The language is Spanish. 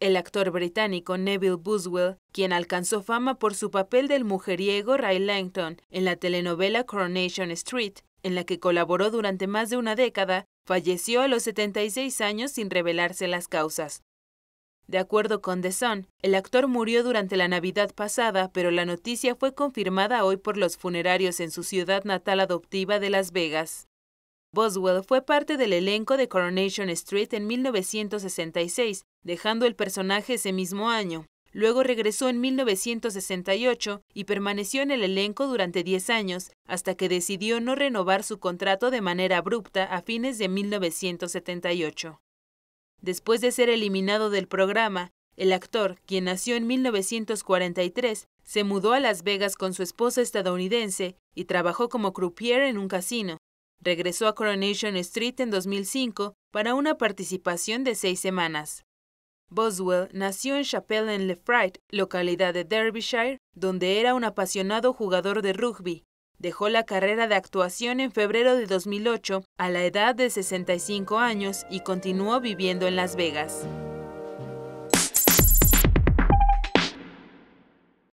El actor británico Neville Buswell, quien alcanzó fama por su papel del mujeriego Ray Langton en la telenovela Coronation Street, en la que colaboró durante más de una década, falleció a los 76 años sin revelarse las causas. De acuerdo con The Sun, el actor murió durante la Navidad pasada, pero la noticia fue confirmada hoy por los funerarios en su ciudad natal adoptiva de Las Vegas. Boswell fue parte del elenco de Coronation Street en 1966, dejando el personaje ese mismo año. Luego regresó en 1968 y permaneció en el elenco durante 10 años, hasta que decidió no renovar su contrato de manera abrupta a fines de 1978. Después de ser eliminado del programa, el actor, quien nació en 1943, se mudó a Las Vegas con su esposa estadounidense y trabajó como croupier en un casino, Regresó a Coronation Street en 2005 para una participación de seis semanas. Boswell nació en Chapelle en Fright, localidad de Derbyshire, donde era un apasionado jugador de rugby. Dejó la carrera de actuación en febrero de 2008 a la edad de 65 años y continuó viviendo en Las Vegas.